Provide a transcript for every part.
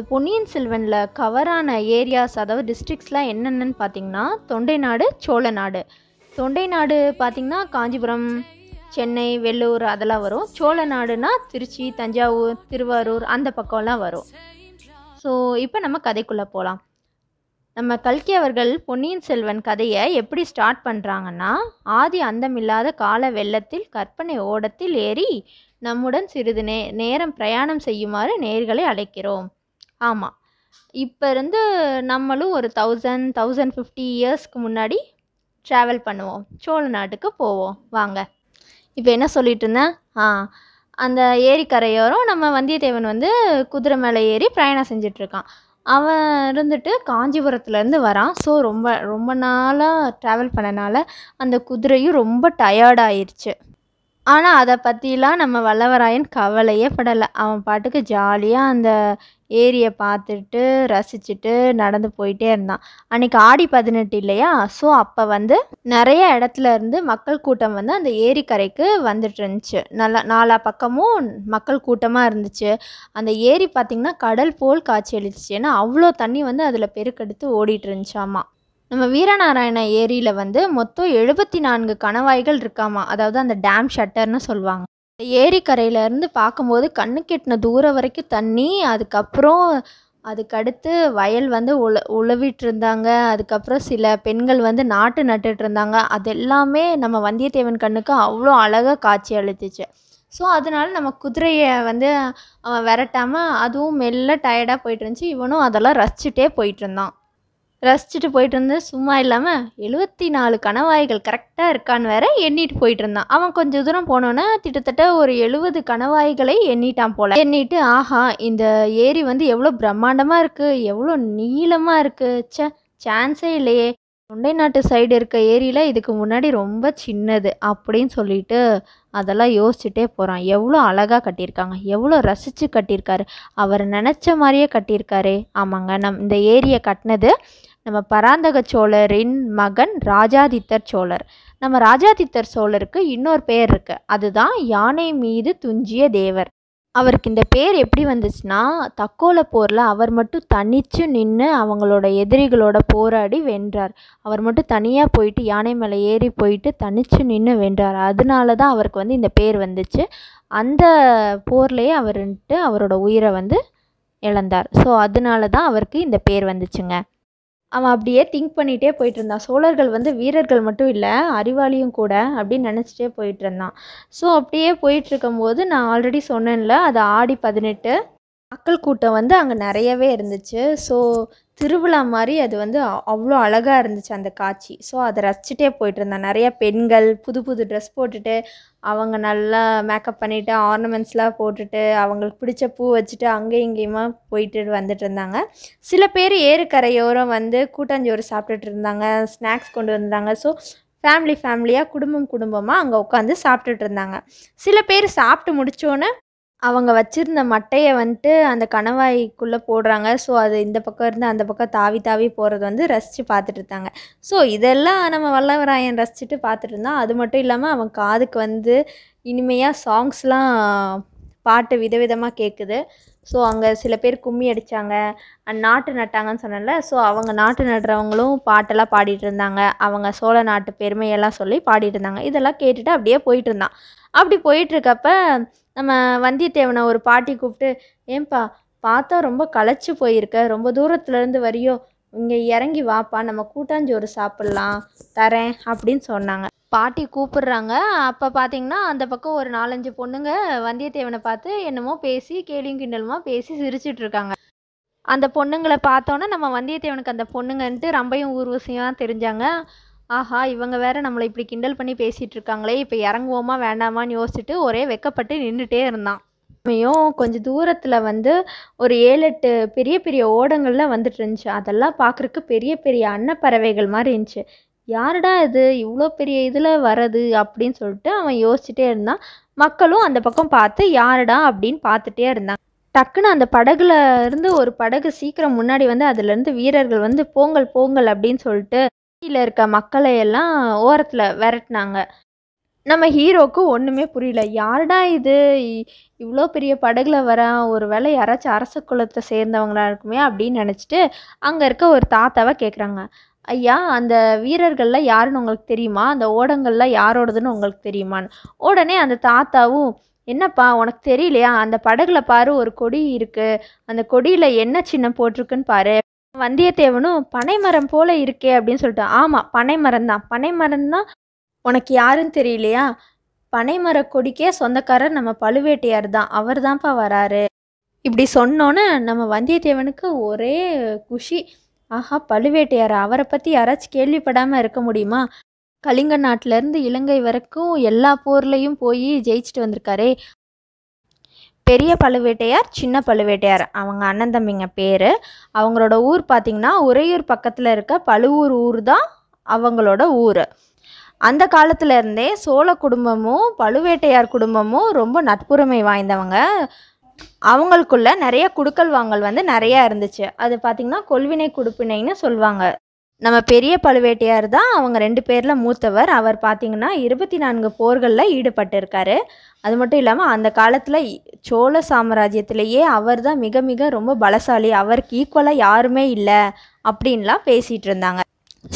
அது பொன்னியின் செல்வனில் கவரான ஏரியாஸ் அதாவது டிஸ்ட்ரிக்ஸ்லாம் என்னென்னு பார்த்திங்கன்னா தொண்டை நாடு சோழ நாடு தொண்டை நாடு பார்த்திங்கன்னா காஞ்சிபுரம் சென்னை வெள்ளூர் அதெல்லாம் வரும் சோழ நாடுனா திருச்சி தஞ்சாவூர் திருவாரூர் அந்த பக்கம்லாம் வரும் ஸோ இப்போ நம்ம கதைக்குள்ளே போகலாம் நம்ம கல்கி அவர்கள் பொன்னியின் செல்வன் கதையை எப்படி ஸ்டார்ட் பண்ணுறாங்கன்னா ஆதி அந்தமில்லாத கால வெள்ளத்தில் கற்பனை ஓடத்தில் ஏறி நம்முடன் சிறிது நே நேரம் பிரயாணம் செய்யுமாறு நேர்களை அழைக்கிறோம் ஆமாம் இப்போ இருந்து நம்மளும் ஒரு தௌசண்ட் தௌசண்ட் ஃபிஃப்டி இயர்ஸ்க்கு முன்னாடி ட்ராவல் பண்ணுவோம் சோழ நாட்டுக்கு போவோம் வாங்க இப்போ என்ன சொல்லிகிட்டு இருந்தேன் ஆ அந்த ஏரிக்கரையோரம் நம்ம வந்தியத்தேவன் வந்து குதிரை மேலே ஏறி பிரயாணம் செஞ்சிட்ருக்கான் அவன் இருந்துட்டு காஞ்சிபுரத்துலேருந்து வரான் ஸோ ரொம்ப ரொம்ப நாளாக ட்ராவல் பண்ணனால அந்த குதிரையும் ரொம்ப டயர்டாயிருச்சு ஆனால் அதை பற்றிலாம் நம்ம வல்லவராயன் கவலையே படலை அவன் பாட்டுக்கு ஜாலியாக அந்த ஏரியை பார்த்துட்டு ரசிச்சுட்டு நடந்து போயிட்டே இருந்தான் அன்றைக்கி ஆடி பதினெட்டு இல்லையா ஸோ அப்போ வந்து நிறைய இடத்துல இருந்து மக்கள் கூட்டம் வந்து அந்த ஏரிக்கரைக்கு வந்துட்டு இருந்துச்சு நல்லா நாலா பக்கமும் மக்கள் கூட்டமாக இருந்துச்சு அந்த ஏரி பார்த்திங்கன்னா கடல் போல் காட்சியளிச்சு ஏன்னா அவ்வளோ தண்ணி வந்து அதில் பெருக்கெடுத்து ஓடிட்டு இருந்துச்சாமா நம்ம வீரநாராயண ஏரியில் வந்து மொத்தம் எழுபத்தி நான்கு கணவாய்கள் இருக்காமா அதாவது அந்த டேம் ஷட்டர்னு சொல்லுவாங்க இந்த கரையிலேருந்து பார்க்கும்போது கண்ணு கெட்டின தூரம் வரைக்கும் தண்ணி அதுக்கப்புறம் அதுக்கடுத்து வயல் வந்து உழ உழவிட்டு இருந்தாங்க அதுக்கப்புறம் சில பெண்கள் வந்து நாட்டு நட்டுட்டு இருந்தாங்க அது எல்லாமே நம்ம வந்தியத்தேவன் கண்ணுக்கு அவ்வளோ அழகாக காட்சி அளித்துச்சு ஸோ அதனால் நம்ம குதிரையை வந்து அவன் விரட்டாமல் அதுவும் மெல்ல டயர்டாக போயிட்டு இருந்துச்சு இவனும் அதெல்லாம் ரசிச்சுட்டே போயிட்டு இருந்தான் ரசிச்சுட்டு போயிட்டு இருந்தேன் சும்மா இல்லாமல் எழுபத்தி நாலு கணவாய்கள் கரெக்டாக இருக்கான்னு வேற எண்ணிட்டு போயிட்டு இருந்தான் அவன் கொஞ்சம் தூரம் போனோன்னா கிட்டத்தட்ட ஒரு எழுபது கணவாய்களை எண்ணிட்டான் போல எண்ணிட்டு ஆஹா இந்த ஏரி வந்து எவ்வளோ பிரம்மாண்டமாக இருக்குது எவ்வளோ நீளமாக இருக்குது சே சான்ஸே இல்லையே தொண்டை நாட்டு சைடு இருக்க ஏரியில் இதுக்கு முன்னாடி ரொம்ப சின்னது அப்படின்னு சொல்லிட்டு அதெல்லாம் யோசிச்சுட்டே போகிறான் எவ்வளோ அழகாக கட்டியிருக்காங்க எவ்வளோ ரசித்து கட்டியிருக்காரு அவர் நினச்ச மாதிரியே கட்டியிருக்காரு ஆமாங்க நம் இந்த ஏரியை கட்டினது நம்ம பராந்தக சோழரின் மகன் ராஜாதித்தர் சோழர் நம்ம ராஜாதித்தர் சோழருக்கு இன்னொரு பேர் இருக்கு அதுதான் யானை மீது துஞ்சிய தேவர் அவருக்கு இந்த பேர் எப்படி வந்துச்சுன்னா தக்கோல போரில் அவர் மட்டும் தனிச்சு நின்று அவங்களோட எதிரிகளோட போராடி வென்றார் அவர் மட்டும் தனியாக போயிட்டு யானை மேலே ஏறி போயிட்டு தனிச்சு நின்று வென்றார் அதனால தான் அவருக்கு வந்து இந்த பேர் வந்துச்சு அந்த போர்லேயே அவருன்ட்டு அவரோட உயிரை வந்து இழந்தார் ஸோ அதனால தான் அவருக்கு இந்த பேர் வந்துச்சுங்க அவன் அப்படியே திங்க் பண்ணிகிட்டே போயிட்டு இருந்தான் சோழர்கள் வந்து வீரர்கள் மட்டும் இல்லை அறிவாளியும் கூட அப்படின்னு நினச்சிட்டே போயிட்டு இருந்தான் ஸோ அப்படியே போயிட்டுருக்கும்போது போது நான் ஆல்ரெடி சொன்னேன்ல அது ஆடி பதினெட்டு மக்கள் கூட்டம் வந்து அங்கே நிறையவே இருந்துச்சு ஸோ திருவிழா மாதிரி அது வந்து அவ்வளோ அழகாக இருந்துச்சு அந்த காட்சி ஸோ அதை ரசிச்சுட்டே போயிட்டுருந்தேன் நிறையா பெண்கள் புது புது ட்ரெஸ் போட்டுட்டு அவங்க நல்லா மேக்கப் பண்ணிவிட்டு ஆர்னமெண்ட்ஸ்லாம் போட்டுட்டு அவங்களுக்கு பிடிச்ச பூ வச்சுட்டு அங்கேயும் இங்கேயுமா போயிட்டு வந்துட்டு இருந்தாங்க சில பேர் ஏறுக்கரையோரம் வந்து கூட்டாஞ்சோறு சாப்பிட்டுட்டு இருந்தாங்க ஸ்நாக்ஸ் கொண்டு வந்தாங்க ஸோ ஃபேமிலி ஃபேமிலியாக குடும்பம் குடும்பமாக அங்கே உட்காந்து சாப்பிட்டுட்டு இருந்தாங்க சில பேர் சாப்பிட்டு முடித்தோன்னே அவங்க வச்சுருந்த மட்டையை வந்துட்டு அந்த கணவாய்க்குள்ளே போடுறாங்க ஸோ அது இந்த பக்கம் இருந்து அந்த பக்கம் தாவி தாவி போகிறது வந்து ரசித்து பார்த்துட்டு இருந்தாங்க ஸோ இதெல்லாம் நம்ம வல்லவராயன் ரசிச்சுட்டு பார்த்துட்டு இருந்தோம் அது மட்டும் இல்லாமல் அவன் காதுக்கு வந்து இனிமையாக சாங்ஸ்லாம் பாட்டு விதவிதமாக கேட்குது ஸோ அங்கே சில பேர் கும்மி அடித்தாங்க நாட்டு நட்டாங்கன்னு சொன்னல ஸோ அவங்க நாட்டு நடுறவங்களும் பாட்டெல்லாம் பாடிட்டு இருந்தாங்க அவங்க சோழ நாட்டு பெருமையெல்லாம் சொல்லி பாடிட்டு இருந்தாங்க இதெல்லாம் கேட்டுட்டு அப்படியே போயிட்டு இருந்தான் அப்படி போயிட்டுருக்கப்ப நம்ம வந்தியத்தேவனை ஒரு பாட்டி கூப்பிட்டு ஏன்பா பார்த்தா ரொம்ப களைச்சி போயிருக்க ரொம்ப தூரத்துலேருந்து வரியோ இங்கே இறங்கி வாப்பா நம்ம கூட்டாஞ்சோறு சாப்பிட்லாம் தரேன் அப்படின்னு சொன்னாங்க பாட்டி கூப்பிடுறாங்க அப்போ பார்த்தீங்கன்னா அந்த பக்கம் ஒரு நாலஞ்சு பொண்ணுங்க வந்தியத்தேவனை பார்த்து என்னமோ பேசி கேலியும் கிண்டலுமா பேசி சிரிச்சிட்டு இருக்காங்க அந்த பொண்ணுங்களை பார்த்தோன்னே நம்ம வந்தியத்தேவனுக்கு அந்த பொண்ணுங்கன்ட்டு ரொம்பையும் ஊர்வசியமாக தெரிஞ்சாங்க ஆஹா இவங்க வேற நம்மளை இப்படி கிண்டல் பண்ணி பேசிட்டு இருக்காங்களே இப்போ இறங்குவோமா வேண்டாமான்னு யோசிச்சுட்டு ஒரே வெக்கப்பட்டு நின்றுட்டே இருந்தான் அவனையும் கொஞ்சம் தூரத்தில் வந்து ஒரு ஏழு எட்டு பெரிய பெரிய ஓடங்கள்லாம் வந்துட்டு இருந்துச்சு அதெல்லாம் பார்க்குறக்கு பெரிய பெரிய அன்னப்பறவைகள் மாதிரி இருந்துச்சு யாருடா இது இவ்வளோ பெரிய இதில் வரது அப்படின்னு சொல்லிட்டு அவன் யோசிச்சுட்டே இருந்தான் மக்களும் அந்த பக்கம் பார்த்து யாருடா அப்படின்னு பார்த்துட்டே இருந்தாங்க டக்குன்னு அந்த படகுல இருந்து ஒரு படகு சீக்கிரம் முன்னாடி வந்து அதுலேருந்து வீரர்கள் வந்து போங்கள் போங்கள் அப்படின்னு சொல்லிட்டு சிட்டியில் இருக்க மக்களை எல்லாம் ஓரத்தில் விரட்டினாங்க நம்ம ஹீரோக்கு ஒன்றுமே புரியல யாருடா இது இவ்வளோ பெரிய படகுல வர ஒரு வேலை யாராச்சும் அரச குலத்தை சேர்ந்தவங்களா இருக்குமே அப்படின்னு நினச்சிட்டு அங்கே இருக்க ஒரு தாத்தாவை கேட்குறாங்க ஐயா அந்த வீரர்களில் யாருன்னு உங்களுக்கு தெரியுமா அந்த ஓடங்களில் யாரோடதுன்னு உங்களுக்கு தெரியுமான்னு உடனே அந்த தாத்தாவும் என்னப்பா உனக்கு தெரியலையா அந்த படகுல பாரு ஒரு கொடி இருக்குது அந்த கொடியில் என்ன சின்னம் போட்டிருக்குன்னு பாரு வந்தியத்தேவனும் பனைமரம் போல இருக்கே அப்படின்னு சொல்லிட்டு ஆமாம் பனைமரம் தான் பனைமரம் தான் உனக்கு யாருன்னு தெரியலையா பனைமர கொடிக்கே சொந்தக்காரர் நம்ம பழுவேட்டையார் தான் அவர் தான்ப்பா வராரு இப்படி சொன்னோன்னே நம்ம வந்தியத்தேவனுக்கு ஒரே குஷி ஆஹா பழுவேட்டையார் அவரை பற்றி யாராச்சும் கேள்விப்படாமல் இருக்க முடியுமா கலிங்க நாட்டிலேருந்து இலங்கை வரைக்கும் எல்லா போர்லேயும் போய் ஜெயிச்சுட்டு வந்திருக்காரே பெரிய பழுவேட்டையார் சின்ன பழுவேட்டையார் அவங்க அண்ணன் தம்பிங்க பேர் அவங்களோட ஊர் பார்த்திங்கன்னா உறையூர் பக்கத்தில் இருக்க பழுவூர் ஊர் தான் அவங்களோட ஊர் அந்த காலத்தில் இருந்தே சோழ குடும்பமும் பழுவேட்டையார் குடும்பமும் ரொம்ப நட்புரிமை வாய்ந்தவங்க அவங்களுக்குள்ள நிறைய குடுக்கல் வாங்கல் வந்து நிறையா இருந்துச்சு அது பார்த்திங்கன்னா கொள்வினை கொடுப்பினைன்னு சொல்லுவாங்க நம்ம பெரிய பழுவேட்டையார் தான் அவங்க ரெண்டு பேரில் மூத்தவர் அவர் பார்த்திங்கன்னா இருபத்தி நான்கு போர்களில் ஈடுபட்டிருக்காரு அது மட்டும் இல்லாமல் அந்த காலத்தில் சோழ சாம்ராஜ்யத்திலேயே அவர் தான் மிக மிக ரொம்ப பலசாலி அவருக்கு ஈக்குவலாக யாருமே இல்லை அப்படின்லாம் பேசிகிட்டு இருந்தாங்க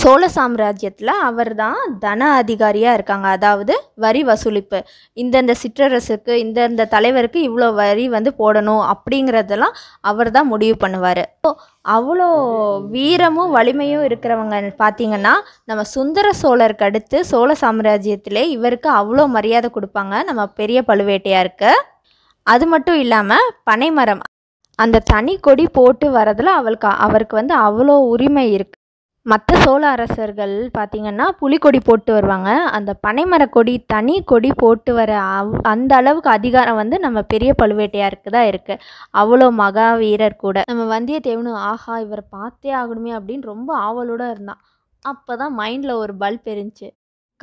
சோழ சாம்ராஜ்யத்தில் அவர் தான் தன அதிகாரியாக இருக்காங்க அதாவது வரி வசூலிப்பு இந்தந்த சிற்றரசுக்கு இந்தந்த தலைவருக்கு இவ்வளோ வரி வந்து போடணும் அப்படிங்கிறதெல்லாம் அவர் தான் முடிவு பண்ணுவார் அவ்வளோ வீரமும் வலிமையும் இருக்கிறவங்க பார்த்திங்கன்னா நம்ம சுந்தர சோழருக்கு அடுத்து சோழ சாம்ராஜ்யத்திலே இவருக்கு அவ்வளோ மரியாதை கொடுப்பாங்க நம்ம பெரிய பழுவேட்டையாருக்கு அது மட்டும் இல்லாமல் பனைமரம் அந்த தனி கொடி போட்டு வரதில் அவளுக்கு அவருக்கு வந்து அவ்வளோ உரிமை இருக்கு மற்ற சோழ அரசர்கள் பார்த்திங்கன்னா புலிக்கொடி போட்டு வருவாங்க அந்த பனைமர கொடி தனி கொடி போட்டு வர அவ் அந்த அளவுக்கு அதிகாரம் வந்து நம்ம பெரிய பழுவேட்டையாருக்கு தான் இருக்குது அவ்வளோ மகா வீரர் கூட நம்ம வந்தியத்தேவனு ஆஹா இவரை பார்த்தே ஆகணுமே அப்படின்னு ரொம்ப ஆவலோடு இருந்தான் அப்போ தான் மைண்டில் ஒரு பல்ப் எரிஞ்சு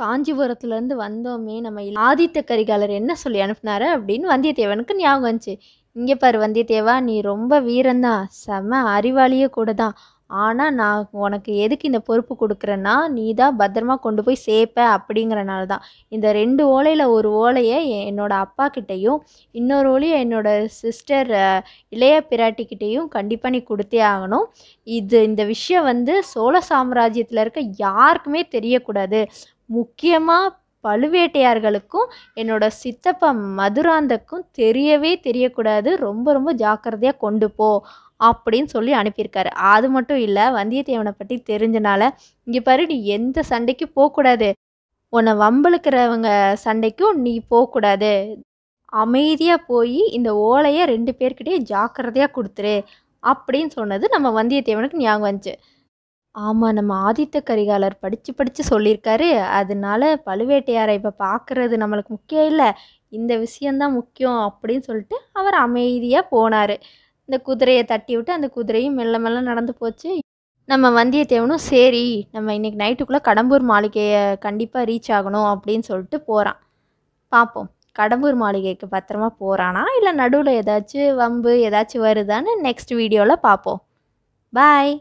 காஞ்சிபுரத்துலேருந்து வந்தோமே நம்ம ஆதித்த கரிகாலர் என்ன சொல்லி அனுப்புனாரு அப்படின்னு வந்தியத்தேவனுக்கு ஞாபகம் வந்துச்சு இங்கே பாரு வந்தியத்தேவா நீ ரொம்ப வீரந்தான் செம அறிவாளியே கூட தான் ஆனால் நான் உனக்கு எதுக்கு இந்த பொறுப்பு கொடுக்குறேன்னா நீ தான் பத்திரமா கொண்டு போய் சேர்ப்ப அப்படிங்கிறனால தான் இந்த ரெண்டு ஓலையில் ஒரு ஓலையை என்னோடய அப்பா கிட்டேயும் இன்னொரு ஓலையை என்னோட சிஸ்டர் இளைய பிராட்டிக்கிட்டேயும் கண்டிப்பாக நீ கொடுத்தே ஆகணும் இது இந்த விஷயம் வந்து சோழ சாம்ராஜ்யத்தில் இருக்க யாருக்குமே தெரியக்கூடாது முக்கியமாக பழுவேட்டையார்களுக்கும் என்னோடய சித்தப்பா மதுராந்தக்கும் தெரியவே தெரியக்கூடாது ரொம்ப ரொம்ப ஜாக்கிரதையாக கொண்டு போ அப்படின்னு சொல்லி அனுப்பியிருக்காரு அது மட்டும் இல்லை வந்தியத்தேவனை பற்றி தெரிஞ்சனால இங்கே பாரு நீ எந்த சண்டைக்கும் போகக்கூடாது உன்னை வம்பளுக்கிறவங்க சண்டைக்கும் நீ போகக்கூடாது அமைதியாக போய் இந்த ஓலையை ரெண்டு பேர்கிட்டே ஜாக்கிரதையாக கொடுத்துரு அப்படின்னு சொன்னது நம்ம வந்தியத்தேவனுக்கு ஞாபகம் வந்துச்சு ஆமாம் நம்ம ஆதித்த கரிகாலர் படித்து படித்து சொல்லியிருக்காரு அதனால பழுவேட்டையாரை இப்போ பார்க்குறது நம்மளுக்கு முக்கியம் இல்லை இந்த விஷயந்தான் முக்கியம் அப்படின்னு சொல்லிட்டு அவர் அமைதியாக போனார் இந்த குதிரையை தட்டி விட்டு அந்த குதிரையும் மெல்ல மெல்ல நடந்து போச்சு நம்ம வந்தியத்தேவனும் சரி நம்ம இன்றைக்கி நைட்டுக்குள்ளே கடம்பூர் மாளிகையை கண்டிப்பாக ரீச் ஆகணும் அப்படின்னு சொல்லிட்டு போகிறான் பார்ப்போம் கடம்பூர் மாளிகைக்கு பத்திரமா போகிறானா இல்லை நடுவில் ஏதாச்சும் வம்பு ஏதாச்சும் வருதான்னு நெக்ஸ்ட் வீடியோவில் பார்ப்போம் பாய்